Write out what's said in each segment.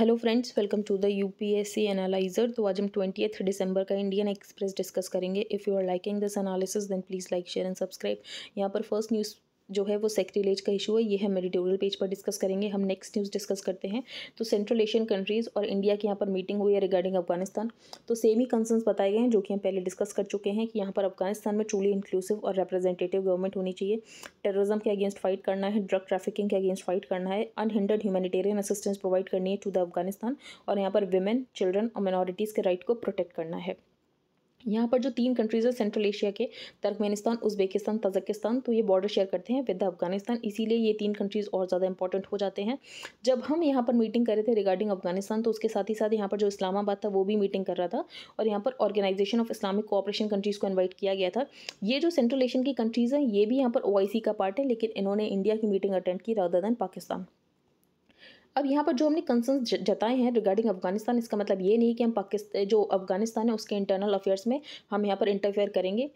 hello friends welcome to the UPSC analyser तो आज हम ट्वेंटी एथ दिसंबर का इंडियन एक्सप्रेस डिस्कस करेंगे if you are liking this analysis then please like share and subscribe यहाँ पर फर्स्ट न्यूज़ जो है वो सेक्टिलेज का इशू है ये हम एडिटोरियल पेज पर डिस्कस करेंगे हम नेक्स्ट न्यूज़ डिस्कस करते हैं तो सेंट्रल एशियन कंट्रीज़ और इंडिया की यहाँ पर मीटिंग हुई है रिगार्डिंग अफगानिस्तान तो सेम ही कंसर्न्स बताए गए हैं जो कि हम पहले डिस्कस कर चुके हैं कि यहाँ पर अफगानिस्तान में ट्रूली इंक्लूसिव और रिप्रेजेंटेटिव गवर्नमेंट होनी चाहिए टेररिज्म के अगेंस्ट फाइट करना है ड्रग ट्रैफिकिंग के अगेंस्ट फाइट करना है अनहिंडर्ड ह्यूमेटेरियन असिस्टेंस प्रोवाइड करनी है टू द अफगानिस्तान और यहाँ पर वेमेन चिल्ड्रन और माइनॉरिटीज़ के राइट को प्रोटेक्ट करना है यहाँ पर जो तीन कंट्रीज़ है सेंट्रल एशिया के तर्कमेनिस्तान उज्बेकिस्तान तजकिस्तान तो ये बॉर्डर शेयर करते हैं विद अफगानिस्तान इसीलिए ये तीन कंट्रीज़ और ज़्यादा इंपॉर्टेंट हो जाते हैं जब हम यहाँ पर मीटिंग कर रहे थे रिगार्डिंग अफगानिस्तान तो उसके साथ ही साथ यहाँ पर जो इस्लामाबाद था वो भी मीटिंग कर रहा था और यहाँ पर organisation of Islamic cooperation countries को इन्वाइट किया गया था ये जो सेंट्रल एशियन की कंट्रीज़ हैं ये भी यहाँ पर ओ का पार्ट है लेकिन इन्होंने इंडिया की मीटिंग अटेंड की रादर दैन पाकिस्तान अब यहाँ पर जो हमने कंसर्न जताए हैं रिगार्डिंग अफगानिस्तान इसका मतलब ये नहीं कि हम पाकिस्तान जो अफगानिस्तान है उसके इंटरनल अफेयर्स में हम यहाँ पर इंटरफेयर करेंगे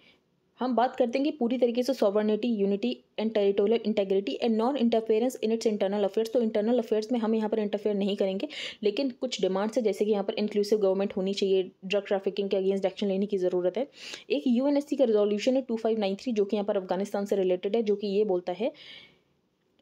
हम बात करते हैं कि पूरी तरीके से sovereignty unity and territorial integrity and non interference in its internal affairs तो इंटरनल अफेयर्स में हम यहाँ पर इंटरफेयर नहीं करेंगे लेकिन कुछ डिमांड्स है जैसे कि यहाँ पर इंक्लूसिव गवर्नमेंट होनी चाहिए ड्रग ट्रैफिकिंग के अगेंस्ट एक्शन लेने की ज़रूरत है एक यू का रेजोल्यूशन है टू जो कि यहाँ पर अफगानिस्तान से रिलेटेड है जो कि ये बोलता है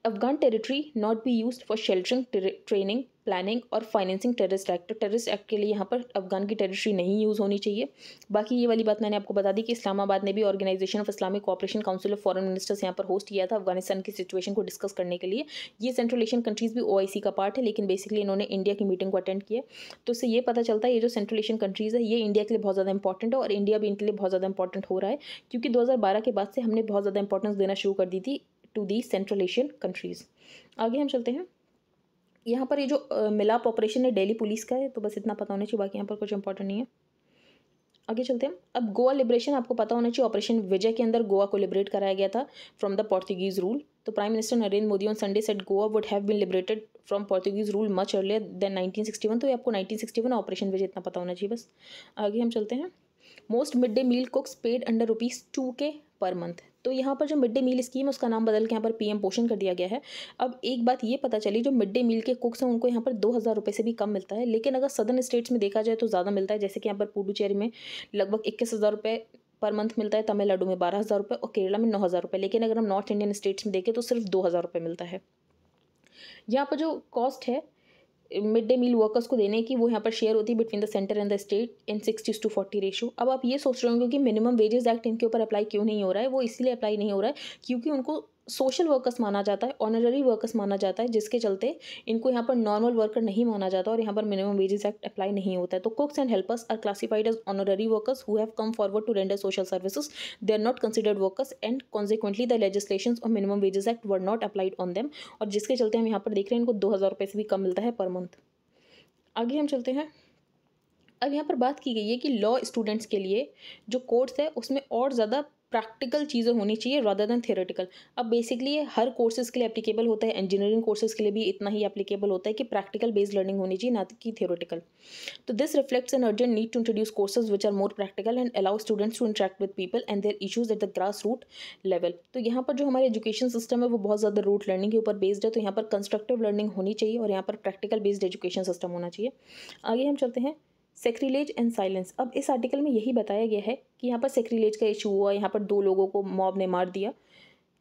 Afghan territory not be use for sheltering training planning और financing terrorist act terrorist act के लिए यहाँ पर अफगान की टेरिटरी नहीं यूज़ होनी चाहिए बाकी ये वाली बात मैंने आपको बता दी कि इस्लामाबाद ने भी organisation of Islamic cooperation council of foreign ministers यहाँ पर होस्ट किया था अफगानिस्तान की सिचुएशन को डिस्कस करने के लिए ये सेंट्रल एशियन कंट्रीज़ भी ओ का पार्ट है लेकिन बेसिकली इन्होंने इंडिया की मीटिंग को अटेंड किया तो इससे ये पता चलता है ये जो सेंट्रल एशियन कंट्रीज़ है ये इंडिया के लिए बहुत ज़्यादा इंपॉर्टेंट है और इंडिया भी इनके लिए बहुत ज़्यादा इंपॉर्टेंट हो रहा है क्योंकि दो के बाद से हमने बहुत ज़्यादा इंपॉर्टेंस देना शुरू कर दी थी to the central Asian countries आगे हम चलते हैं यहाँ पर ये जो मिलाप ऑपरेशन है डेली पुलिस का है तो बस इतना पता होना चाहिए बाकी यहाँ पर कुछ इंपॉर्टेंट नहीं है आगे चलते हैं अब गोवा लिबरेशन आपको पता होना चाहिए ऑपरेशन विजय के अंदर गोवा को लिबरेट कराया गया था फ्रॉम द पोर्तुगीज रूल तो prime minister Narendra Modi on Sunday said Goa would have been liberated from Portuguese rule much earlier than one तो ये आपको nineteen sixty one operation Vijay इतना पता होना चाहिए बस आगे हम चलते हैं most mid day meal cooks paid under rupees two K per month तो यहाँ पर जो मिड डे मील स्कीम है उसका नाम बदल के यहाँ पर पीएम पोषण कर दिया गया है अब एक बात ये पता चली जो मिड डे मील के कुक्स हैं उनको यहाँ पर दो हज़ार रुपये से भी कम मिलता है लेकिन अगर सदर्न स्टेट्स में देखा जाए तो ज़्यादा मिलता है जैसे कि यहाँ पर पुडुचेरी में लगभग इक्कीस हज़ार रुपये पर मंथ मिलता है तमिलनाडु में बारह हज़ार रुपये और केरला में नौ हज़ार रुपये लेकिन अगर हम नॉर्थ इंडियन स्टेट्स में देखें तो सिर्फ दो हज़ार रुपये मिलता है यहाँ पर जो कॉस्ट है मिड डे मील वर्कर्स को देने की वो यहाँ पर शेयर होती है between the centre and the state in sixties to forty ratio अब आप ये सोच रहे होंगे कि मिनिमम वेजेस एक्ट इनके ऊपर अप्लाई क्यों नहीं हो रहा है वो इसलिए अप्लाई नहीं हो रहा है क्योंकि उनको सोशल वर्कर्स माना जाता है ऑनररी वर्कर्स माना जाता है जिसके चलते इनको यहाँ पर नॉर्मल वर्कर नहीं माना जाता और यहाँ पर मिनिमम वेजेस एक्ट अप्लाई नहीं होता है तो cooks and helpers are classified as honorary workers who have come forward to render social services they are not considered workers and consequently the legislation और minimum wages act were not applied on them और जिसके चलते हम यहाँ पर देख रहे हैं इनको दो हज़ार रुपये से भी कम मिलता है पर मंथ आगे हम चलते हैं अब यहाँ पर बात की गई है कि लॉ स्टूडेंट्स के लिए जो कोर्स है उसमें और ज़्यादा प्रैक्टिकल चीज़ें होनी चाहिए रदर देन थेरेटिकल अब बेसिकली हर कोर्सेज के लिए एप्लीकेबल होता है इंजीनियरिंग कोर्सेज के लिए भी इतना ही एप्लीकेबल होता है कि प्रैक्टिकल बेस्ड लर्निंग होनी चाहिए ना कि थेरेटिकल तो this reflects an urgent need to introduce courses which are more practical and allow students to interact with people and their issues at the grass root level तो यहाँ पर जो हमारे एजुकेशन सिस्टम है वो बहुत ज़्यादा रूट लर्निंग के ऊपर बेस्ड है तो यहाँ पर कंस्ट्रक्टिव लर्निंग होनी चाहिए और यहाँ पर प्रैक्टिकल बेस्ड एजुकेशन सिस्टम होना चाहिए आगे हम चलते हैं सेक्रीलेज एंड साइलेंस अब इस आर्टिकल में यही बताया गया है कि यहाँ पर सेक्रीलेज का इशू हुआ यहाँ पर दो लोगों को मॉब ने मार दिया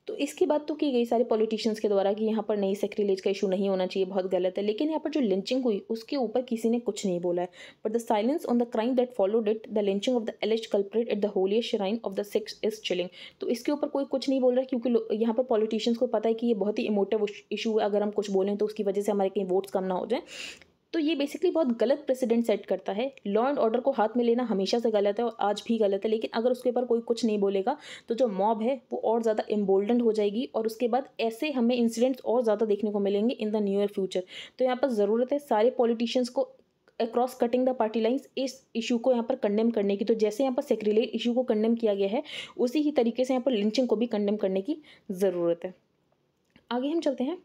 तो इसकी बात तो की गई सारे पॉलिटिशियंस के द्वारा कि यहाँ पर नहीं सेक्रीलेज का इशू नहीं होना चाहिए बहुत गलत है लेकिन यहाँ पर जो लिंचिंग हुई उसके ऊपर किसी ने कुछ नहीं बोला है but the silence on the crime that followed it the lynching of the alleged culprit at the holiest shrine of the Sikhs is chilling तो इसके ऊपर कोई कुछ नहीं बोल रहा क्योंकि यहाँ पर पॉलिटिशियंस को पता है कि ये बहुत ही इमोटिव इशू है अगर हम कुछ बोलें तो उसकी वजह से हमारे कहीं वोट्स कम ना हो जाए तो ये बेसिकली बहुत गलत प्रेसिडेंट सेट करता है लॉ एंड ऑर्डर को हाथ में लेना हमेशा से गलत है और आज भी गलत है लेकिन अगर उसके ऊपर कोई कुछ नहीं बोलेगा तो जो मॉब है वो और ज़्यादा एम्बोल्डेंड हो जाएगी और उसके बाद ऐसे हमें इंसिडेंट्स और ज़्यादा देखने को मिलेंगे इन द नियर फ्यूचर तो यहाँ पर ज़रूरत है सारे पॉलिटिशियंस को across cutting the party lines इस इशू को यहाँ पर कंडेम करने की तो जैसे यहाँ पर सेक्रिलेट इशू को कंडेम किया गया है उसी ही तरीके से यहाँ पर लिंचिंग को भी कंडेम करने की ज़रूरत है आगे हम चलते हैं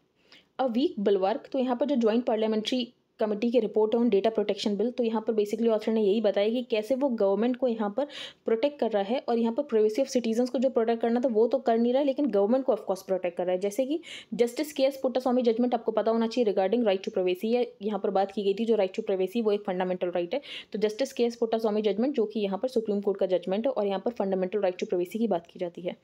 अ वीक बलवर्क तो यहाँ पर जो ज्वाइंट पार्लियामेंट्री कमेटी की रिपोर्ट है ऑन डेटा प्रोटेक्शन बिल तो यहाँ पर बेसिकली ऑथर ने यही बताया कि कैसे वो गवर्नमेंट को यहाँ पर प्रोटेक्ट कर रहा है और यहाँ पर प्रिवेसी ऑफ सिटीजन को जो प्रोटेक्ट करना था वो तो कर नहीं रहा है लेकिन गवर्नमेंट को ऑफकोर्स प्रोटेक्ट कर रहा है जैसे कि जस्टिस के एस पुट्टास्वामी जजमेंट आपको पता होना चाहिए रिगार्डिंग राइट टू प्रिवेसी या यहाँ पर बात की गई थी जो राइट टू प्रिवेसी वो एक फंडामेंटल राइट है तो जस्टिस के एस पुट्टास्वामी जजमेंट जो कि यहाँ पर सुप्रीम कोर्ट का जजमेंट है और यहाँ पर फंडामेंटल राइट टू प्रिवेसी की बात की जाती है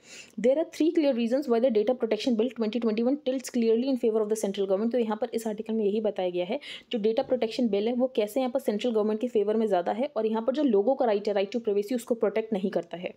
there are three clear reason why the data protection bill twenty twenty one tilts clearly in favour of the central government तो यहाँ पर इस आर्टिकल में यही बताया गया है जो डेटा प्रोटेक्शन बिल है वो कैसे यहाँ पर सेंट्रल गवर्नमेंट के फेवर में ज़्यादा है और यहाँ पर जो लोगों का राइट है राइट टू प्राइवेसी उसको प्रोटेक्ट नहीं करता है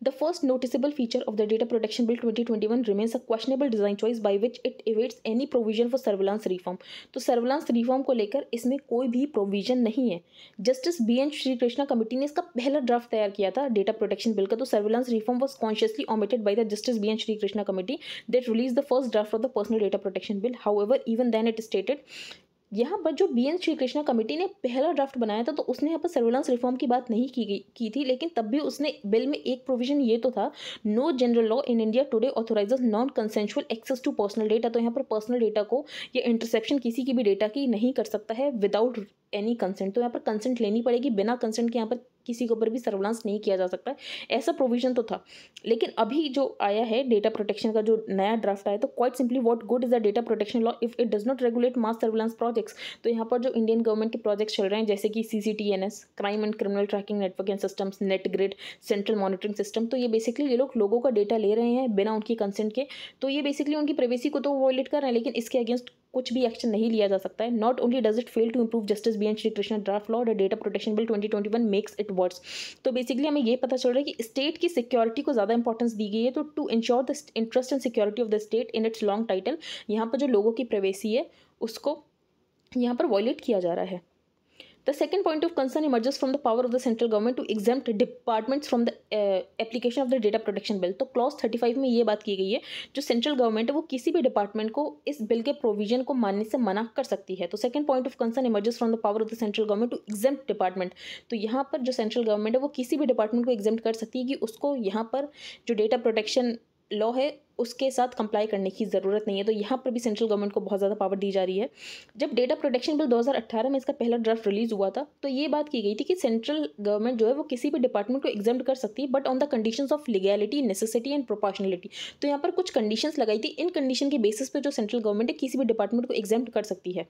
The first noticeable feature of the Data Protection Bill 2021 remains a questionable design choice by which it evades any provision for surveillance reform तो सर्विलांस रिफॉर्म को लेकर इसमें कोई भी प्रोविजन नहीं है justice B N Shri Krishna committee ने इसका पहला ड्राफ्ट तैयार किया था डेटा प्रोटेक्शन बिल का तो surveillance reform was consciously omitted by the justice B N Shri Krishna committee that release the first draft of the personal data protection bill however even then it stated यहाँ पर जो B N Shri Krishna committee ने पहला draft बनाया था तो उसने यहाँ पर सर्विलांस रिफॉर्म की बात नहीं की गई की थी लेकिन तब भी उसने बिल में एक प्रोविजन ये तो था no general law in India today authorise non consensual access to personal data तो यहाँ पर पर्सनल डेटा को या इंटरसेप्शन किसी की भी डेटा की नहीं कर सकता है विदाउट एनी कंसेंट तो यहाँ पर कंसेंट लेनी पड़ेगी बिना कंसेंट के यहाँ पर किसी के ऊपर भी सर्वलांस नहीं किया जा सकता ऐसा प्रोविजन तो था लेकिन अभी जो आया है डेटा प्रोटेक्शन का जो नया ड्राफ्ट आया तो quite simply what good is the data protection law if it does not regulate mass surveillance projects तो यहाँ पर जो इंडियन गवर्नमेंट के प्रोजेक्ट्स चल रहे हैं जैसे कि C crime and criminal tracking network and system net grid central monitoring system तो ये बेसिकली ये लोग लोगों का डेटा ले रहे हैं बिना उनकी कंसेंट के तो ये बेसिकली उनकी प्राइवेसी को तो वॉयलेट कर रहे हैं लेकिन इसके अगेंस्ट कुछ भी एक्शन नहीं लिया जा सकता है not only does it fail to improve justice B N Shri Krishna draft law और data protection bill twenty twenty one makes it worse तो बेसिकली हमें यह पता चल रहा है कि स्टेट की सिक्योरिटी को ज़्यादा इंपॉर्टेंस दी गई है तो to ensure the interest and security of the state in its long title यहाँ पर जो लोगों की प्रवेशी है उसको यहाँ पर वॉयलेट किया जा रहा है The second point of concern emerges from the power of the central government to exempt departments from the application of the data protection bill तो clause थर्टी फाइव में ये बात की गई है जो सेंट्रल गवर्नमेंट है वो किसी भी department को इस बिल के प्रोविजन को मानने से मना कर सकती है तो second point of concern emerges from the power of the central government to exempt department तो यहाँ पर जो सेंट्रल गवर्नमेंट है वो किसी भी डिपार्टमेंट को exempt कर सकती है कि उसको यहाँ पर जो डेटा प्रोटेक्शन लॉ है उसके साथ कंप्लाई करने की ज़रूरत नहीं है तो यहाँ पर भी सेंट्रल गवर्नमेंट को बहुत ज़्यादा पावर दी जा रही है जब डेटा प्रोटेक्शन बिल 2018 में इसका पहला ड्राफ्ट रिलीज़ हुआ था तो ये बात की गई थी कि सेंट्रल गवर्नमेंट जो है वो किसी भी डिपार्टमेंट को एग्जाम कर सकती है but on the condition of legality necessity and proportionality तो यहाँ पर कुछ कंडीशन लगाई थी इन कंडीशन के बेसिस पर जो सेंट्रल गवर्नमेंट है किसी भी डिपार्टमेंट को एग्जाम कर सकती है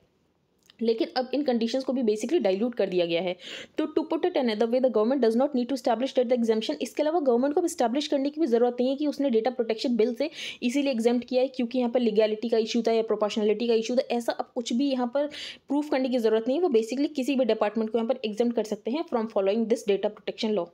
लेकिन अब इन कंडीशंस को भी बेसिकली डाइल्यूट कर दिया गया है तो to put it in the way the government does not need to establish that the exemption इसके अलावा गवर्नमेंट को स्टैब्लिश करने की भी जरूरत नहीं है कि उसने डेटा प्रोटेक्शन बिल से इसीलिए एग्जाम किया है क्योंकि यहाँ पर लीगैलिटी का इशू था या प्रोपोर्शनलिटी का इशू था ऐसा अब कुछ भी यहाँ पर प्रूफ करने की जरूरत नहीं है वो बेसिकली किसी भी डिपार्टमेंट को यहाँ पर एग्जाम कर सकते हैं from following this data protection law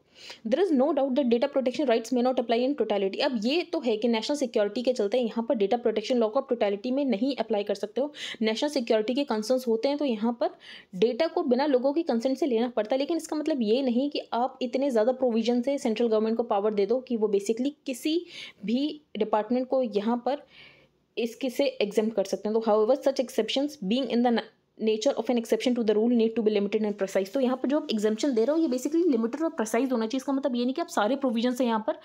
there is no doubt that data protection rights may not apply in totality अब ये तो है कि नेशनल सिक्योरिटी के चलते यहाँ पर डेटा प्रोटेक्शन लॉ को आप टोटैलिटी में नहीं अप्लाई कर सकते हो नेशनल सिक्योरिटी के कंसर्न्स होते हैं हैं तो यहाँ पर डेटा को बिना लोगों की कंसेंट से लेना पड़ता है लेकिन इसका मतलब ये नहीं कि आप इतने ज़्यादा प्रोविजन से सेंट्रल गवर्नमेंट को पावर दे दो कि वो बेसिकली किसी भी डिपार्टमेंट को यहाँ पर इसके से एग्जाम कर सकते हैं तो however such exception being in the nature of an exception to the rule need to be limited and precise तो यहाँ पर जो आप दे रहे हो ये बेसिकली लिमिटेड और प्रोसाइज होना चाहिए इसका मतलब ये नहीं कि आप सारे प्रोविजन से यहाँ पर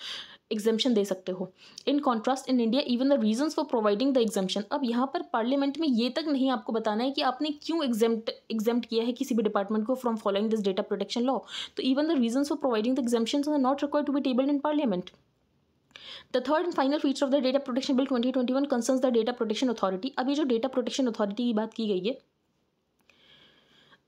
एग्जामेशन दे सकते हो in contrast in India even the reason for providing the exemption अब यहाँ पर पार्लियामेंट में ये तक नहीं आपको बताना है कि आपने क्यों एग्जाम्प्ट एग्जाम्प्ट किया है किसी भी डिपार्टमेंट को from following this data protection law तो even the reason for providing the exemption are not require to be table in parliament and final feature of the data protection bill twenty twenty one concerns the data protection authority अभी जो data protection authority की बात की गई है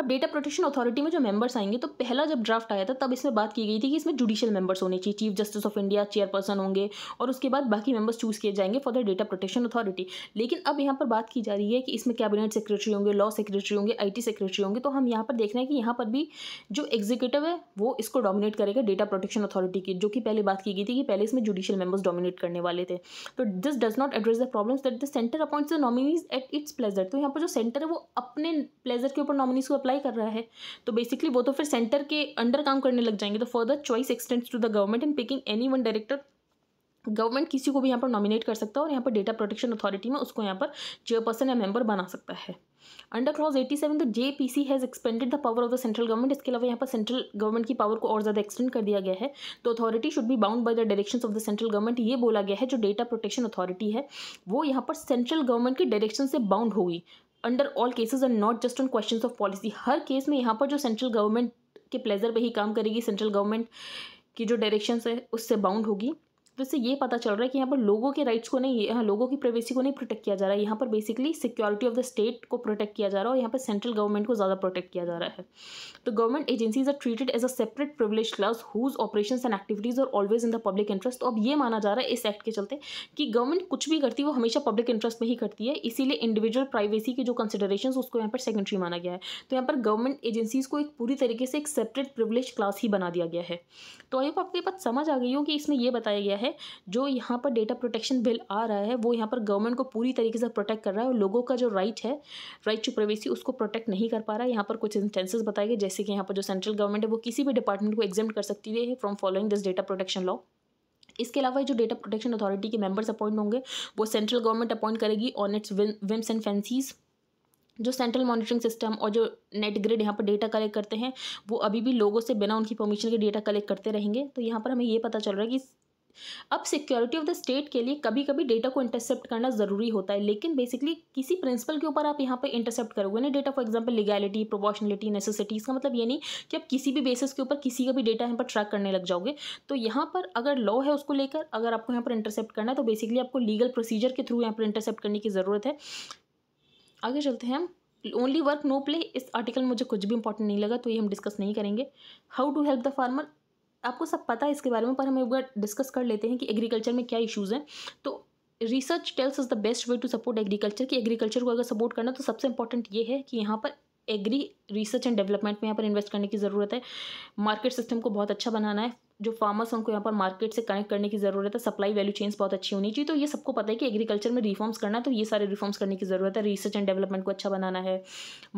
अब data protection authority में जो मेंबर्स आएंगे तो पहला जब ड्राफ्ट आया था तब इसमें बात की गई थी कि इसमें जुडिशियल मेंबर्स होने चाहिए chief justice of India chairperson होंगे और उसके बाद बाकी मेंबर्स चूज़ किए जाएंगे for the data protection authority लेकिन अब यहाँ पर बात की जा रही है कि इसमें कैबिनेट सेक्रेटरी होंगे लॉ सेक्रेटरी होंगे आई सेक्रेटरी होंगे तो हम यहाँ पर देख रहे हैं कि यहाँ पर भी जो एग्जीक्यूटिव है वो इसको डोमिनेट करेगा डेटा प्रोटेक्शन अथॉरिटी की जो कि पहले बात की गई थी कि पहले इसमें जुडिशियल मेंबर्स डोमिनेट करने वाले थे तो this does not address the problems that the centre appoints the nominees at its pleasure तो यहाँ पर जो सेंटर है वो अपने प्लेजर के ऊपर नॉमिनीज को अप्लाई कर रहा है तो बेसिकली वो तो फिर सेंटर के अंडर काम करने लग जाएंगे तो further choice extends to the government in picking any one director government किसी को भी यहाँ पर नॉमिनेट कर सकता है और यहाँ पर डेटा प्रोटेक्शन अथॉरिटी में उसको यहाँ पर चेयरपर्सन या मेंबर बना सकता है अंडर क्लॉज 87 तो J P C has expanded the power of the central government इसके अलावा यहाँ पर सेंट्रल गवर्नमेंट की पावर को और ज़्यादा एक्सटेंड कर दिया गया है तो authority should be bound by the direction of the central government ये बोला गया है जो डेटा प्रोटेक्शन अथॉरिटी है वो यहाँ पर सेंट्रल गवर्नमेंट की डायरेक्शन से बाउंड होगी under all cases and not just on question of policy हर केस में यहाँ पर जो सेंट्रल गवर्नमेंट के प्लेजर पर ही काम करेगी सेंट्रल गवर्नमेंट की जो डायरेक्शन है उससे बाउंड होगी तो इससे ये पता चल रहा है कि यहाँ पर लोगों के राइट्स को नहीं यहाँ लोगों की प्राइवेसी को नहीं प्रोटेक्ट किया जा रहा है यहाँ पर basically security of the state को प्रोटेक्ट किया जा रहा है और यहाँ पर सेंट्रल गवर्नमेंट को ज़्यादा प्रोटेक्ट किया जा रहा है तो government agencies are treated as a separate privilege class whose operation and activities are always in the public interest तो अब ये माना जा रहा है इस एक्ट के चलते कि गवर्नमेंट कुछ भी करती है वो हमेशा पब्लिक इंटरेस्ट में ही करती है इसीलिए इंडिविजुअल प्राइवेसी की जो कंसिडरेशन उसको यहाँ पर सेकेंडरी माना गया है तो यहाँ पर गवर्नमेंट एजेंसीज को एक पूरी तरीके से एक सेपरेट प्रिवलेज क्लास ही बना दिया गया है तो आई होप आपके पास समझ आ गई हो कि इसमें यह बताया गया है है जो यहाँ पर डेटा प्रोटेक्शन बिल आ रहा है वो यहाँ पर गवर्नमेंट को पूरी तरीके से प्रोटेक्ट कर रहा है और लोगों का जो राइट है राइट टू प्राइवेसी उसको प्रोटेक्ट नहीं कर पा रहा है यहाँ पर कुछ इंस्टेंसेज बताए गए जैसे कि यहाँ पर जो सेंट्रल गवर्नमेंट है वो किसी भी डिपार्टमेंट को एग्जेम कर सकती है from following this data protection law इसके अलावा जो डेटा प्रोटेक्शन अथॉरिटी के मेंबर्स अपॉइंट होंगे वो सेंट्रल गवर्नमेंट अपॉइंट करेगी on its whims and fancies जो सेंट्रल मॉनिटरिंग सिस्टम और जो नेट ग्रिड यहाँ पर डेटा कलेक्ट करते हैं वो अभी भी लोगों से बिना उनकी परमिशन के डेटा कलेक्ट करते रहेंगे तो यहाँ पर हमें ये पता चल रहा है कि अब सिक्योरिटी ऑफ द स्टेट के लिए कभी कभी डेटा को इंटरसेप्ट करना ज़रूरी होता है लेकिन बेसिकली किसी प्रिंसिपल के ऊपर आप यहाँ पर इंटरसेप्ट करोगे ना data for example legality proportionality necessity इसका मतलब ये नहीं कि आप किसी भी बेसिस के ऊपर किसी का भी डेटा यहाँ पर ट्रैक करने लग जाओगे तो यहाँ पर अगर लॉ है उसको लेकर अगर आपको यहाँ पर इंटरसेप्ट करना है तो बेसिकली आपको लीगल प्रोसीजर के थ्रू यहाँ पर इंटरसेप्ट करने की ज़रूरत है आगे चलते हैं हम ओनली वर्क नो प्ले इस आर्टिकल में मुझे कुछ भी इंपॉर्टेंट नहीं लगा तो ये हम डिस्कस नहीं करेंगे how to help the farmer आपको सब पता है इसके बारे में पर हम एक बार डिस्कस कर लेते हैं कि एग्रीकल्चर में क्या इश्यूज़ हैं तो research tells is the best way to support agriculture कि एग्रीकल्चर को अगर सपोर्ट करना तो सबसे इंपॉर्टेंट ये है कि यहाँ पर एग्री रिसर्च एंड डेवलपमेंट में यहाँ पर इन्वेस्ट करने की ज़रूरत है मार्केट सिस्टम को बहुत अच्छा बनाना है जो फार्मर्स उनको यहाँ पर मार्केट से कनेक्ट करने की ज़रूरत है सप्लाई वैल्यू चेन्स बहुत अच्छी होनी चाहिए तो ये सबको पता है कि एग्रीकल्चर में रिफॉर्म्स करना है तो ये सारे रिफॉर्म्स करने की ज़रूरत है रिसर्च एंड डेवलपमेंट को अच्छा बनाना है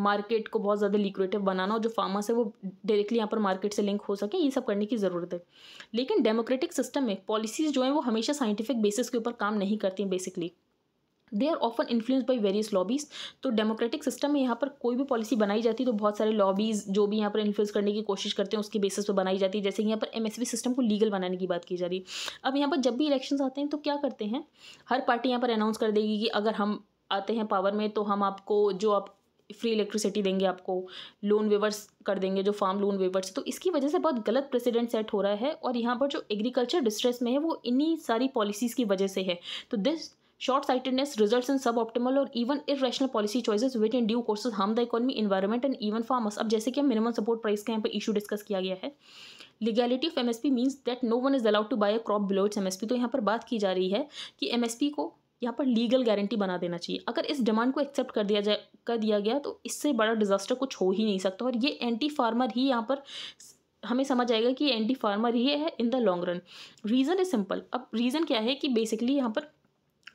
मार्केट को बहुत ज़्यादा लिक्रेटिव बनाना और जो फार्मर्स है वो डायरेक्टली यहाँ पर मार्केट से लिंक हो सके ये सब करने की ज़रूरत है लेकिन डेमोक्रेटिक सिस्टम में पॉलिसीज़ जो हैं वो हमेशा साइंटिफिक बेसिस के ऊपर काम नहीं करती हैं basically they are often influence by various lobbies तो डेमोक्रेटिक सिस्टम में यहाँ पर कोई भी पॉलिसी बनाई जाती है तो बहुत सारे लॉबीज़ जो भी यहाँ पर इन्फ्लुएंस करने की कोशिश करते हैं उसके बेसिस पर बनाई जाती है जैसे कि यहाँ पर एम एस बी सिस्टम को लीगल बनाने की बात की जा रही है अब यहाँ पर जब भी इलेक्शन आते हैं तो क्या करते हैं हर पार्टी यहाँ पर अनाउंस कर देगी कि अगर हम आते हैं पावर में तो हम आपको जो आप फ्री इलेक्ट्रिसिटी देंगे आपको लोन वेवर्स कर देंगे जो फार्म लोन वेवर्स तो इसकी वजह से बहुत गलत प्रेसिडेंट सेट हो रहा है और यहाँ पर जो एग्रीकल्चर डिस्ट्रेस में है वो इन्हीं सारी पॉलिसीज़ की वजह से है तो दिस शॉर्ट रिजल्ट इन सब ऑप्टिमल और even even irrational policy choice with in due course harm the economy environment and even farmers अब जैसे कि हम मिनिमम सपोर्ट प्राइस का यहाँ पर इशू डिस्कस किया गया है legality of M S P means that no one is allowed to buy a crop below its P तो यहाँ पर बात की जा रही है कि एम एस पी को यहाँ पर लीगल गारंटी बना देना चाहिए अगर इस डिमांड को एक्सेप्ट कर दिया जाए कर दिया गया तो इससे बड़ा डिजास्टर कुछ हो ही नहीं सकता और ये एंटी फार्मर ही यहाँ पर हमें समझ आएगा कि एंटी फार्मर ही है in the long run reason is simple अब रीज़न क्या है कि बेसिकली यहाँ पर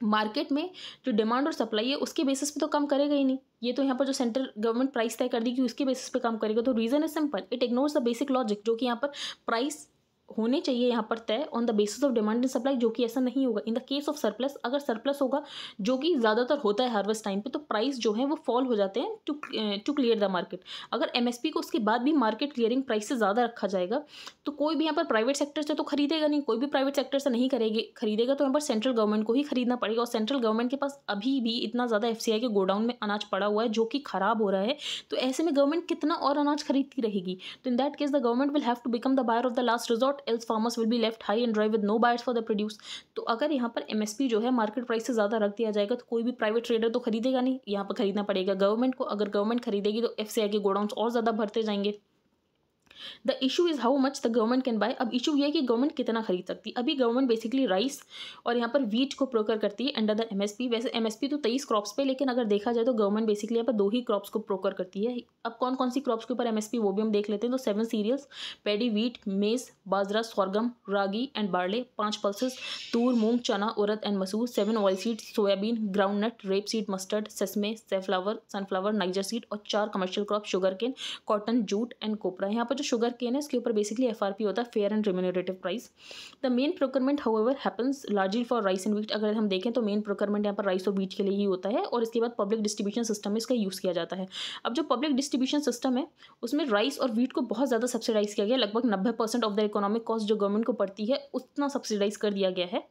मार्केट में जो डिमांड और सप्लाई है उसके बेसिस पे तो कम करेगा ही नहीं ये तो यहाँ पर जो सेंट्रल गवर्नमेंट प्राइस तय कर देगी उसके बेसिस पे काम करेगा तो reason is simple it ignores the basic logic जो कि यहाँ पर प्राइस होने चाहिए यहाँ पर तय on the basis of demand and supply जो कि ऐसा नहीं होगा in the case of surplus अगर सरप्लस होगा जो कि ज़्यादातर होता है हार्वेस्ट टाइम पे तो प्राइस जो है वो फॉल हो जाते हैं to to clear the market अगर एमएसपी को उसके बाद भी मार्केट क्लियरिंग प्राइस से ज़्यादा रखा जाएगा तो कोई भी यहाँ पर प्राइवेट सेक्टर से तो खरीदेगा नहीं कोई भी प्राइवेट सेक्टर से नहीं करेगी खरीदेगा तो यहाँ पर सेंट्रल गवर्नमेंट को ही खरीदना पड़ेगा और सेंट्रल गवर्नमेंट के पास अभी भी इतना ज़्यादा एफ के गोडाउन में अनाज पड़ा हुआ है जो कि ख़राब हो रहा है तो ऐसे में गवर्नमेंट कितना और अनाज खरीदती रहेगी तो in that case the government will have to become the buyer of the last resort not else farmers will be left high and dry with no buyers for the produce तो अगर यहाँ पर एम जो है market price से ज़्यादा रख दिया जाएगा तो कोई भी प्राइवेट ट्रेडर तो खरीदेगा नहीं यहाँ पर खरीदना पड़ेगा गवर्नमेंट को अगर गवर्नमेंट खरीदेगी तो एफ के गोडाउन और ज़्यादा भरते जाएंगे the issue is how much the government can buy अब इशू ये है कि गवर्नमेंट कितना खरीद सकती है अभी गवर्नमेंट बेसिकली राइस और यहाँ पर वीट को प्रोकर करती है अंडर द एमएसपी वैसे एमएसपी तो तेईस क्रॉप्स पे लेकिन अगर देखा जाए तो गवर्नमेंट बेसिकली यहाँ पर दो ही क्रॉप्स को प्रोकर करती है अब कौन कौन सी क्रॉप्स के ऊपर एमएसपी वो भी हम देख लेते हैं तो seven serials paddy wheat maize bajra sorghum ragi and barley पाँच pulses tur moong chana urad and masur seven oilseed soybean groundnut rapeseed mustard sesame safflower sunflower niger seed और चार commercial crop sugarcane cotton jute and copra यहाँ पर जो sugar cane है इसके ऊपर basically F होता है fair and remunerative price the main procurement however happens largely for rice and wheat अगर हम देखें तो मेन प्रोक्योरमेंट यहाँ पर राइस और वीट के लिए ही होता है और इसके बाद पब्लिक डिस्ट्रीब्यूशन सिस्टम में इसका यूज़ किया जाता है अब जो पब्लिक डिस्ट्रीब्यूशन सिस्टम है उसमें राइस और वीट को बहुत ज़्यादा सब्सिडाइज किया गया लगभग नब्बे percent of the economic cost जो गवर्नमेंट को पड़ती है उतना सब्सिडाइज कर दिया गया है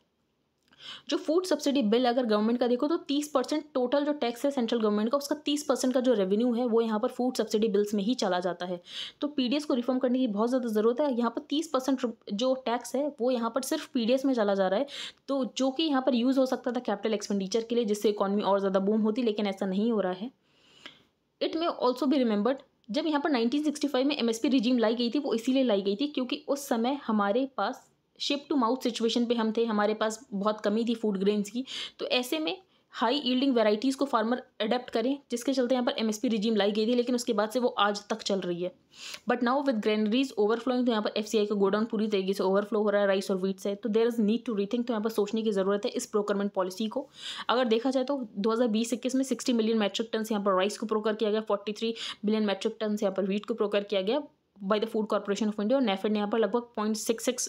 जो फूड सब्सिडी बिल अगर गवर्नमेंट का देखो तो तीस परसेंट टोटल जो टैक्स है सेंट्रल गवर्नमेंट का उसका तीस परसेंट का जो रेवेन्यू है वो यहाँ पर फूड सब्सिडी बिल्स में ही चला जाता है तो पी को रिफॉर्म करने की बहुत ज़्यादा ज़रूरत है यहाँ पर तीस परसेंट जो टैक्स है वो यहाँ पर सिर्फ पी में चला जा रहा है तो जो कि यहाँ पर यूज़ हो सकता था कैपिटल एक्सपेंडिचर के लिए जिससे इकॉनमी और ज़्यादा बूम होती लेकिन ऐसा नहीं हो रहा है इट मे ऑल्सो भी रिमेंबर्ड जब यहाँ पर 1965 में एमएसपी रिजीम लाई गई थी वो इसीलिए लाई गई थी क्योंकि उस समय हमारे पास शिप टू माउथ सिचुएशन पे हम थे हमारे पास बहुत कमी थी फूड ग्रेन्स की तो ऐसे में हाई ईल्डिंग वेराइटीज़ को फार्मर अडेप्ट करें जिसके चलते यहाँ पर एमएसपी रिजीम लाई गई थी लेकिन उसके बाद से वो आज तक चल रही है but now with granaries overflowing तो यहाँ पर एफसीआई का गोडाउन पूरी तरीके से ओवरफ्लो हो रहा है राइस और वीट से तो there is need to rethink तो यहाँ पर सोचने की ज़रूरत है इस प्रोकरमेंट पॉलिसी को अगर देखा जाए तो दो हज़ार बीस इक्कीस में सिक्सटी मिलियन मेट्रिक टन यहाँ पर राइस को प्रोकर किया गया forty three million metric tonne यहाँ पर वीट को प्रोकर किया गया by the food corporation of India और नेफेड ने यहाँ पर लगभग point six six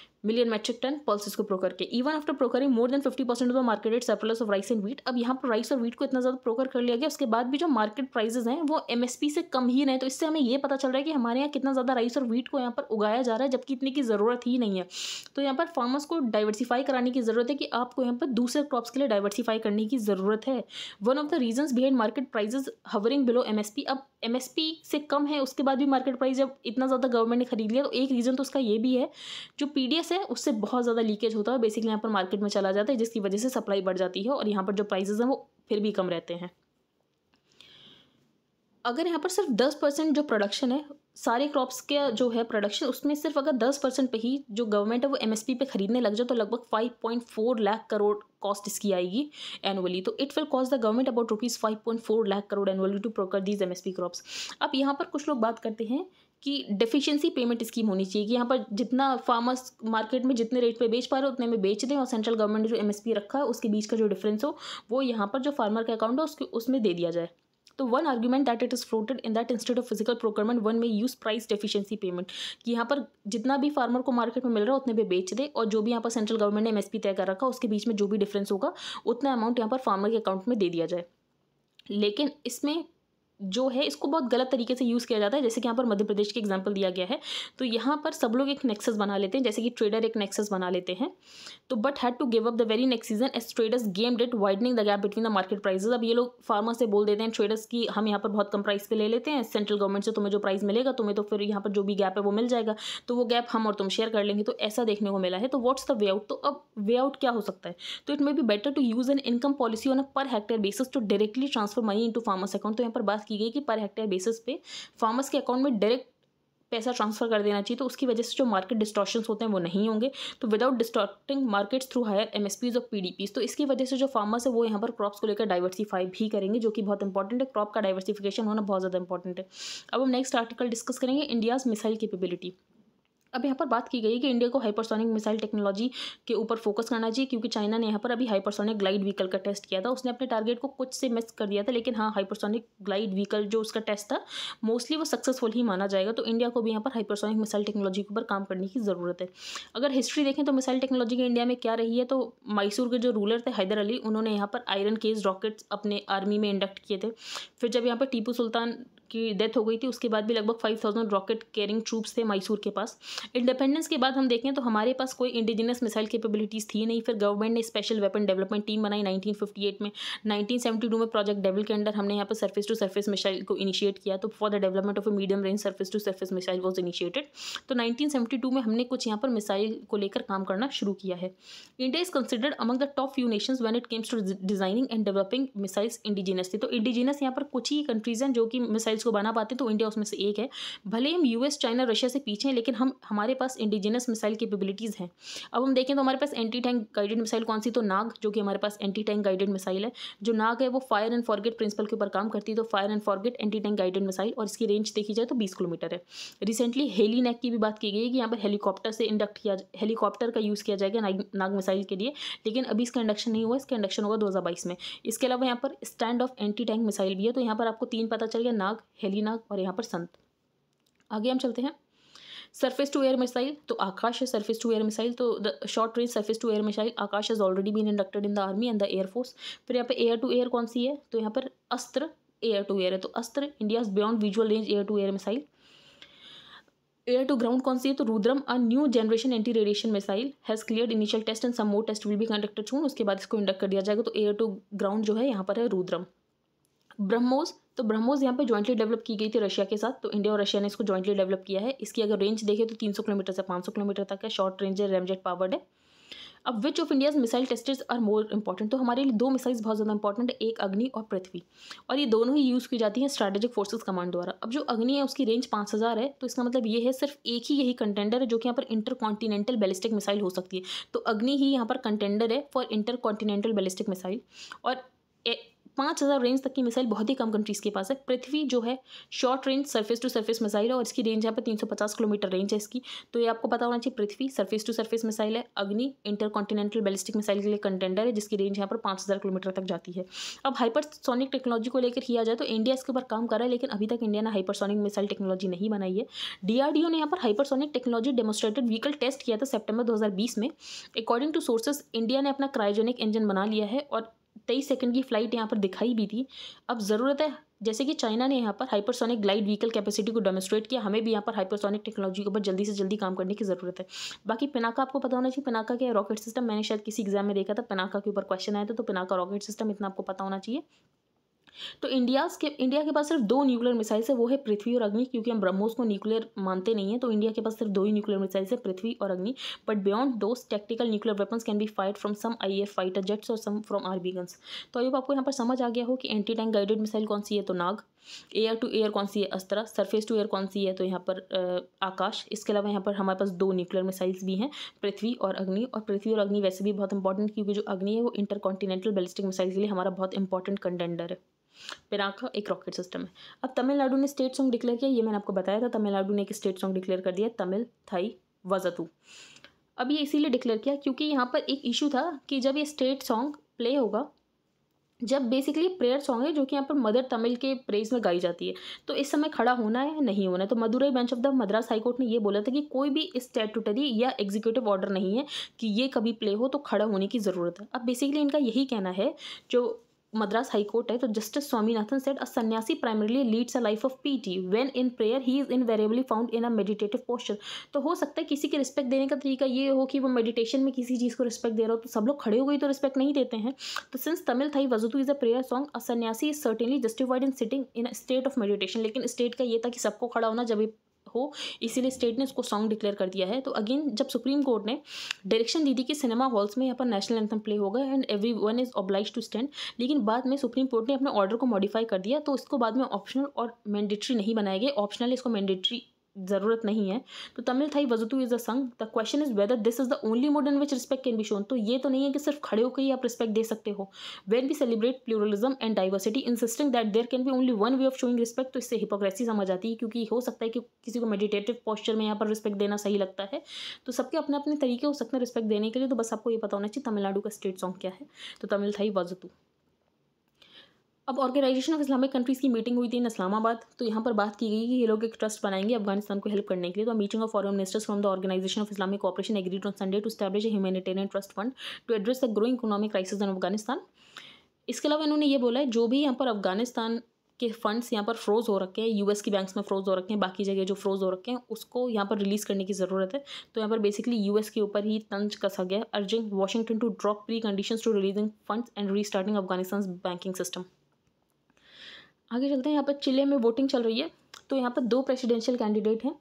million metric tonne pulses को प्रोकर के even after procuring more than fifty percent of the marketed surplus of rice and wheat अब यहाँ पर राइस और वीट को इतना ज़्यादा प्रोकर कर लिया गया उसके बाद भी जो मार्केट प्राइजेज हैं वो एमएसपी से कम ही रहे तो इससे हमें ये पता चल रहा है कि हमारे यहाँ कितना ज़्यादा राइस और वीट को यहाँ पर उगाया जा रहा है जबकि इतनी की ज़रूरत ही नहीं है तो यहाँ पर फार्मर्स को डाइवर्सीफाई कराने की ज़रूरत है कि आपको यहाँ पर दूसरे क्रॉप्स के लिए डाइवर्सीफाई करने की ज़रूरत है one of the reason behind market prices hovering below MSP अब एमएसपी से कम है उसके बाद भी मार्केट प्राइस जब इतना ज़्यादा गवर्नमेंट ने खरीद लिया तो एक रीज़न तो उसका ये भी है जो पीडीएस से उससे बहुत ज़्यादा लीकेज होता है बेसिकली यहाँ पर मार्केट में चला जाता है जिसकी वजह से सप्लाई बढ़ जाती है और यहाँ पर जो प्राइजेज हैं वो फिर भी कम रहते हैं अगर यहाँ पर सिर्फ दस परसेंट जो प्रोडक्शन है सारे क्रॉप्स के जो है प्रोडक्शन उसमें सिर्फ अगर दस परसेंट पर ही जो गवर्नमेंट है वो एमएसपी पे खरीदने लग जाए तो लगभग five point four lakh crore cost इसकी आएगी एनुअली तो it will cost the government about rupees five point four lakh crore annually to procure these MSP crops अब यहाँ पर कुछ लोग बात करते हैं कि डेफिशिएंसी पेमेंट स्कीम होनी चाहिए कि यहाँ पर जितना फार्मर्स मार्केट में जितने रेट पे बेच पा रहे हो उतने में बेच दें और सेंट्रल गवर्नमेंट ने जो एमएसपी रखा है उसके बीच का जो डिफरेंस हो वो यहाँ पर जो फार्मर का अकाउंट है उसके उसमें दे दिया जाए तो one argument that it is floated in that instead of physical procurement one may use price deficiency payment कि यहाँ पर जितना भी फार्मर को मार्केट में मिल रहा है उतने पे बेच दे और जो भी यहाँ पर सेंट्रल गवर्नमेंट ने एमएसपी तय कर रखा उसके बीच में जो भी डिफरेंस होगा उतना अमाउंट यहाँ पर फार्मर के अकाउंट में दे दिया जाए लेकिन इसमें जो है इसको बहुत गलत तरीके से यूज़ किया जाता है जैसे कि यहाँ पर मध्य प्रदेश के एग्जाम्पल दिया गया है तो यहाँ पर सब लोग एक नेक्सस बना लेते हैं जैसे कि ट्रेडर एक नेक्सस बना लेते हैं तो but had to give up the very next season as traders gamed it widening the gap between the market prices अब ये लोग फार्मर से बोल देते हैं ट्रेडर्स की हम यहाँ पर बहुत कम प्राइस पर ले लेते हैं सेंट्रल गवर्नमेंट से तुम्हें जो प्राइस मिलेगा तुम्हें तो फिर यहाँ पर जो भी गैप है वो मिल जाएगा तो वो गैप हम और तुम शेयर कर लेंगे तो ऐसा देखने को मिला है तो वॉट्स द वे आउट तो अब वे आउट क्या हो सकता है तो it may be better to use an income policy on a per hectare basis to directly transfer money in farmers account तो यहाँ पर बात की गई कि पर हेक्टेयर बेसिस पे फार्मर्स के अकाउंट में डायरेक्ट पैसा ट्रांसफर कर देना चाहिए तो उसकी वजह से जो मार्केट डिस्टॉर्शंस होते हैं वो नहीं होंगे तो without distorting markets through higher M S Ps और पी डी पीज तो इसकी वजह से जो फार्मर्स है वो यहाँ पर क्रॉप्स को लेकर डाइवर्सिफाई भी करेंगे जो कि बहुत इंपॉर्टेंट है क्रॉप का डाइवर्सिफिकेशन होना बहुत ज़्यादा इंपॉर्टेंट है अब हम नेक्स्ट आर्टिकल डिस्कस करेंगे इंडियाज़ मिसाइल केपेबिलिटी अब यहाँ पर बात की गई है कि इंडिया को हाइपरसोनिक मिसाइल टेक्नोलॉजी के ऊपर फोकस करना चाहिए क्योंकि चाइना ने यहाँ पर अभी हाइपरसोनिक ग्लाइड व्हीकल का टेस्ट किया था उसने अपने टारगेट को कुछ से मिस कर दिया था लेकिन हाँ हाइपरसोनिक ग्लाइड व्हीकल जो उसका टेस्ट था मोस्टली वो सक्सेसफुल ही माना जाएगा तो इंडिया को भी यहाँ पर हाइपरसोनिक मिसाइल टेक्नोलॉजी के ऊपर काम करने की ज़रूरत है अगर हिस्ट्री देखें तो मिसाइल टेक्नोलॉजी की इंडिया में क्या रही है तो मैसूर के जो रूलर थे हैदर अली उन्होंने यहाँ पर आयरन केज रॉकेट्स अपने आर्मी में इंडक्ट किए थे फिर जब यहाँ पर टीपू सुल्तान की डेथ हो गई थी उसके बाद भी लगभग five thousand rocket carrying troops थे मैसूर के पास इंडिपेंडेंस के बाद हम देखें तो हमारे पास कोई इंडिजिनस मिसाइल कैपेबिलिटीज़ थी नहीं फिर गवर्नमेंट ने स्पेशल वेपन डेवलपमेंट टीम बनाई एट में टू में प्रोजेक्ट डेवल के अंडर हमने यहाँ पर सर्फेस टू सर्फेस मिसाइल को इनिशिएट किया तो for the development of a medium range surface to surface missile was initiated तो टू में हमने कुछ यहाँ पर मिसाइल को लेकर काम करना शुरू किया है India is considered among the top few nation when it comes to designing and developing missiles indigenous थी तो इंडिजिनस यहाँ पर कुछ ही कंट्रीज हैं जो कि मिसाइल्स को बना पाते तो इंडिया उसमें से एक है भले हम यूएस चाइना रशिया से पीछे हैं लेकिन हम हमारे पास इंडिजिनस मिसाइल केपेबिलिटीज हैं अब हम देखें तो हमारे पास एंटी टैंक गाइडेड मिसाइल कौन सी तो नाग जो कि हमारे पास एंटी टैंक गाइडेड मिसाइल है जो नाग है वो फायर एंड फॉरगेट प्रिंसिपल के ऊपर काम करती है तो fire and forget anti tank guided missile और इसकी रेंज देखी जाए तो बीस किलोमीटर है रिसेंटली हेली नेक की भी बात की गई है कि यहाँ पर हेलीकॉप्टर से इंडक्ट किया हेलीकॉप्टर का यूज़ किया जाएगा नाग मिसाइल के लिए लेकिन अभी इसका इंडक्शन नहीं हुआ इसका इंडक्शन होगा दो में इसके अलावा यहाँ पर stand off anti tank missile भी है तो यहाँ पर आपको तीन पता चल गया नाग हेलिना और यहाँ पर संत आगे हम चलते हैं सरफेस टू एयर मिसाइल तो आकाश है सरफेस टू एयर मिसाइल तो the short range surface to air missile Akash has already been inducted in the army and the air force फिर यहाँ पर एयर टू एयर कौन सी है तो यहाँ पर अस्त्र एयर टू एयर है तो Astra India beyond visual range air to air missile air to ground कौन सी है तो Rudram a new generation anti radiation missile has clear initial test and some more test will be conducted soon उसके बाद इसको induct कर दिया जाएगा तो एयर टू ग्राउंड जो है यहाँ पर है रुद्रम ब्रह्मोस तो ब्रह्मोस यहाँ पे जॉइंटली डेवलप की गई थी रशिया के साथ तो इंडिया और रशिया ने इसको जॉइंटली डेवलप किया है इसकी अगर रेंज देखें तो 300 किलोमीटर से 500 किलोमीटर तक है शॉर्ट रेंज है रेमजेट पावर्ड है अब which of India's missile testers are more important तो हमारे लिए दो मिसाइल्स बहुत ज़्यादा इंपॉर्टेंट है एक अग्नि और पृथ्वी और ये दोनों ही यूज़ की जाती हैं स्ट्रैटेजिक फोर्सेज कमांड द्वारा अब जो अग्नि है उसकी रेंज पाँच हज़ार है तो इसका मतलब ये है सिर्फ एक ही यही कंटेंडर है जो कि यहाँ पर इंटर कॉन्टीनेंटल बैलिस्टिक मिसाइल हो सकती है तो अग्नि ही यहाँ पर कंटेंडर है for intercontinental ballistic missile और पाँच हज़ार रेंज तक की मिसाइल बहुत ही कम कंट्रीज़ के पास है पृथ्वी जो है short range surface to surface missile है और इसकी रेंज यहाँ पर तीन सौ पचास किलोमीटर रेंज है इसकी तो ये आपको पता होना चाहिए Prithvi surface to surface missile है Agni inter continental ballistic missile के लिए कंटेंडर है जिसकी रेंज यहाँ पर पाँच हज़ार किलोमीटर तक जाती है अब हाइपरसोनिक टेक्नोलॉजी को लेकर किया जाए तो इंडिया इसके ऊपर काम कर रहा है लेकिन अभी तक इंडिया ने हाइपरसोनिक मिसाइल टेक्नोलॉजी नहीं बनाई है डीआरडीओ ने यहाँ पर hypersonic technology demonstrated vehicle test किया था सेप्टेम्बर दो में अकॉर्डिंग टू सोर्सेज इंडिया ने अपना क्रायोजेनिक इंजन बना लिया है और तेईस सेकंड की फ्लाइट यहाँ पर दिखाई भी थी अब ज़रूरत है जैसे कि चाइना ने यहाँ पर हाइपरसोनिक ग्लाइड व्हीकल कैपेसिटी को डेमोस्ट्रेट किया हमें भी यहाँ पर हाइपरसोनिक टेक्नोलॉजी के ऊपर जल्दी से जल्दी काम करने की ज़रूरत है बाकी पिनाका आपको पता होना चाहिए पिनाका के रॉकेट सिस्टम मैंने शायद किसी एग्जाम में देखा था पिनाका के ऊपर क्वेश्चन आया था तो पिनाका रॉकेट सिस्टम इतना आपको पता होना चाहिए तो इंडिया के इंडिया के पास सिर्फ दो न्यूक्लियर मिसाइल्स है वो है पृथ्वी और अग्नि क्योंकि हम ब्रह्मोस को न्यूक्लियर मानते नहीं हैं तो इंडिया के पास सिर्फ दो ही न्यूक्लियर मिसाइल्स है पृथ्वी और Agni but beyond though tactical nuclear weapons can be fired from some I F fighter jets और सम फ्रॉम आर्मी गन्स तो अब आपको यहाँ पर समझ आ गया हो कि एंटी टैंक गाइडेड मिसाइल कौन सी है तो नाग एयर टू एयर कौन सी है अस्त्र सरफेस टू एयर कौन सी है तो यहाँ पर आकाश इसके अलावा यहाँ पर हमारे पास दो न्यूक्लियर मिसाइल्स भी हैं पृथ्वी और अग्नि और पृथ्वी और अग्नि वैसे भी बहुत इंपॉर्टेंट क्योंकि जो अग्नि है वो इंटर कॉन्टीनेंटल बैलिस्टिक मिसाइल के लिए हमारा बहुत इंपॉर्टेंट कंटेंडर है पिराका एक रॉकेट सिस्टम है अब तमिलनाडु ने स्टेट सॉन्ग डिक्लेयर किया ये मैंने आपको बताया था तमिलनाडु ने एक स्टेट सॉन्ग डिक्लेयर कर दिया तमिल थाई वजतू अब ये इसीलिए डिक्लेयर किया क्योंकि यहाँ पर एक इशू था कि जब ये स्टेट सॉन्ग प्ले होगा जब बेसिकली प्रेयर सॉन्ग है जो कि यहाँ पर मदर तमिल के प्रेज में गाई जाती है तो इस समय खड़ा होना है नहीं होना है तो Madurai bench of the Madras high court ने यह बोला था कि कोई भी स्टेटूटरी या एग्जीक्यूटिव ऑर्डर नहीं है कि ये कभी प्ले हो तो खड़ा होने की ज़रूरत है अब बेसिकली इनका यही कहना है जो मद्रास हाई कोर्ट है तो justice Swaminathan said a sannyasi primarily leads of piety when in prayer he is invariably found in a meditative posture तो हो सकता है किसी के रिस्पेक्ट देने का तरीका ये हो कि वो मेडिटेशन में किसी चीज़ को रिस्पेक्ट दे रहा हो तो सब लोग खड़े हो गए तो रिस्पेक्ट नहीं देते हैं तो since Tamil Thai Vazhthu is a prayer song a sannyasi is certainly justified in sitting in a state of meditation लेकिन स्टेट का ये था कि सबको खड़ा होना जब हो इसीलिए स्टेट ने उसको सॉन्ग डिक्लेयर कर दिया है तो अगेन जब सुप्रीम कोर्ट ने डायरेक्शन दी थी कि सिनेमा हॉल्स में यहाँ पर नेशनल एंथम प्ले होगा and everyone is obliged to stand लेकिन बाद में सुप्रीम कोर्ट ने अपने ऑर्डर को मॉडिफाई कर दिया तो इसको बाद में ऑप्शनल और मैंडेटरी नहीं बनाया गया ऑप्शनल इसको मैंडेटरी ज़रूरत नहीं है तो Tamil Thai Vazhthu is a song the question is whether this is the only mode in which respect can be shown तो ये तो नहीं है कि सिर्फ खड़े होकर ही आप रिस्पेक्ट दे सकते हो when we celebrate pluralism and diversity insisting that there can be only one way of showing respect तो इससे हिपोक्रेसी समझ आती है क्योंकि हो सकता है कि किसी को मेडिटेटिव पॉस्चर में यहाँ पर रिस्पेक्ट देना सही लगता है तो सबके अपने अपने तरीके हो सकते हैं रिस्पेक्ट देने के लिए तो बस आपको ये पता होना चाहिए तमिलनाडु का स्टेट सॉन्ग क्या है तो तमिल थाई वजतू अब ऑर्गेनाइजेशन ऑफ इस्लामिक कंट्रीज़ की मीटिंग हुई थी इन इस्लामाबाद तो यहाँ पर बात की गई कि ये लोग एक ट्रस्ट बनाएंगे अफगानिस्तान को हेल्प करने के लिए तो meeting of foreign ministers from the organisation of Islamic cooperation agreed on Sunday to establish humanitarian trust fund to address the growing economic crisis in Afghanistan इसके अलावा इन्होंने ये बोला है जो भी यहाँ पर अफगानिस्तान के फंड्स यहाँ पर फ्रोज़ हो रखे हैं यूएस की बैंक्स में फ्रोज़ हो रखे हैं बाकी जगह जो फ्रोज़ हो रखे हैं उसको यहाँ पर रिलीज़ करने की ज़रूरत है तो यहाँ पर बेसिकली यूएस के ऊपर ही तंज कसा गया urging Washington to drop precondition to releasing funds and restarting Afghanistan banking system आगे चलते हैं यहाँ पर चिले में वोटिंग चल रही है तो यहाँ पर दो प्रेसिडेंशियल कैंडिडेट हैं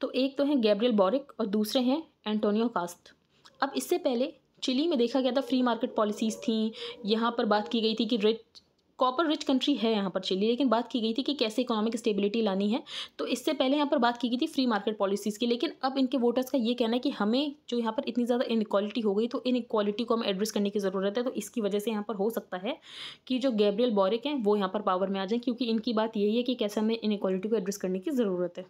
तो एक तो हैं गैब्रियल बॉरिक और दूसरे हैं एंटोनियो कास्ट अब इससे पहले चिली में देखा गया था फ्री मार्केट पॉलिसीज़ थी यहाँ पर बात की गई थी कि रिच कॉपर रिच कंट्री है यहाँ पर चिली लेकिन बात की गई थी कि कैसे इकोनॉमिक स्टेबिलिटी लानी है तो इससे पहले यहाँ पर बात की गई थी फ्री मार्केट पॉलिसीज़ की लेकिन अब इनके वोटर्स का ये कहना है कि हमें जो यहाँ पर इतनी ज़्यादा इनक्वालिटी हो गई तो इन इक्वालिटी को हमें एड्रेस करने की ज़रूरत है तो इसकी वजह से यहाँ पर हो सकता है कि जो गैब्रियल बॉरिक हैं वो यहाँ पर पावर में आ जाएँ क्योंकि इनकी बात यही है कि कैसे हमें इनक्वालिटी को एड्रेस करने की ज़रूरत है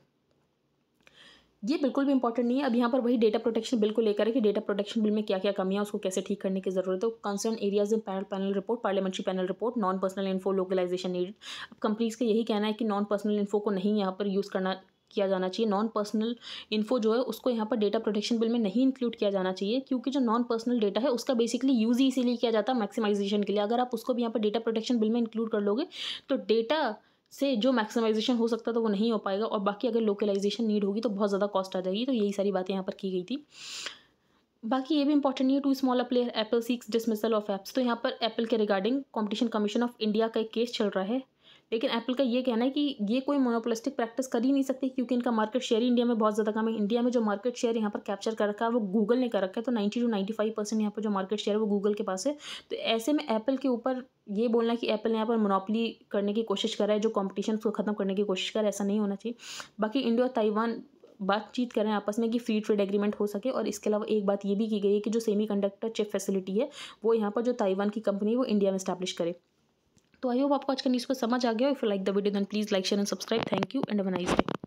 ये बिल्कुल भी इंपॉर्टेंट नहीं है अब यहाँ पर वही डेटा प्रोटेक्शन बिल को लेकर है कि डेटा प्रोटेक्शन बिल में क्या क्या कमियाँ उसको कैसे ठीक करने की जरूरत है concern areas in panel panel report parliamentary panel report non personal info localisation needed अब कंपनीज का यही कहना है कि नॉन पर्सनल इन्फो को नहीं यहाँ पर यूज़ करना किया जाना चाहिए नॉन पर्सनल इन्फो जो है उसको यहाँ पर डेटा प्रोटेक्शन बिल में नहीं इंक्लूड किया जाना चाहिए क्योंकि जो नॉन पर्सनल डेटा है उसका बेसिकली यूज़ ही इसीलिए किया जाता है मैक्सिमाइजेशन के लिए अगर आप उसको भी यहाँ पर डेटा प्रोटेक्शन बिल में इंक्लूड कर लोगे तो डेटा से जो मैक्सिमाइजेशन हो सकता था वो नहीं हो पाएगा और बाकी अगर लोकलाइजेशन नीड होगी तो बहुत ज़्यादा कॉस्ट आ जाएगी तो यही सारी बातें यहाँ पर की गई थी बाकी ये भी इंपॉर्टेंट है to small player Apple six dismissal of apps तो यहाँ पर एप्पल के regarding competition commission of India का एक केस चल रहा है लेकिन एप्पल का ये कहना है कि ये कोई मोनोपोलिस्टिक प्रैक्टिस कर ही नहीं सकती क्योंकि इनका मार्केट शेयर इंडिया में बहुत ज़्यादा कम है इंडिया में जो मार्केट शेयर यहाँ पर कैप्चर कर रखा है वो गूगल ने कर रखा है तो ninety two ninety five percent यहाँ पर जो मार्केट शेयर है वो गूगल के पास है तो ऐसे में एप्पल के ऊपर ये बोलना कि एप्पल यहाँ पर मोनोपली करने की कोशिश कर रहा है जो कॉम्पिटिशन उसको खत्म करने की कोशिश कर ऐसा नहीं होना चाहिए बाकी इंडिया और ताइवान बातचीत करें आपस में कि फ्री ट्रेड एग्रीमेंट हो सके और इसके अलावा एक बात ये भी की गई है कि जो सेमीकंडक्टर चिप फैसिलिटी है वो यहाँ पर जो ताइवान की कंपनी है वो इंडिया में स्टैब्लिश करे तो आई होप आपको आज का न्यूज़ को समझ आ गया if you like the video then please like share and subscribe thank you and a nice day